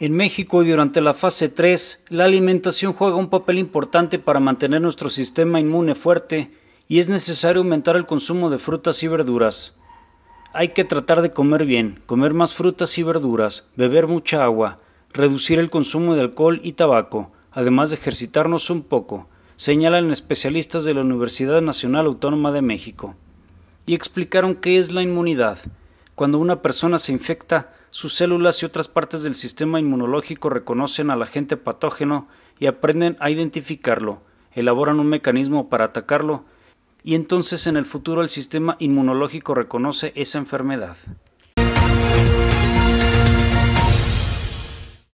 En México y durante la fase 3, la alimentación juega un papel importante para mantener nuestro sistema inmune fuerte y es necesario aumentar el consumo de frutas y verduras. Hay que tratar de comer bien, comer más frutas y verduras, beber mucha agua, reducir el consumo de alcohol y tabaco, además de ejercitarnos un poco, señalan especialistas de la Universidad Nacional Autónoma de México. Y explicaron qué es la inmunidad. Cuando una persona se infecta, sus células y otras partes del sistema inmunológico reconocen al agente patógeno y aprenden a identificarlo, elaboran un mecanismo para atacarlo y entonces en el futuro el sistema inmunológico reconoce esa enfermedad.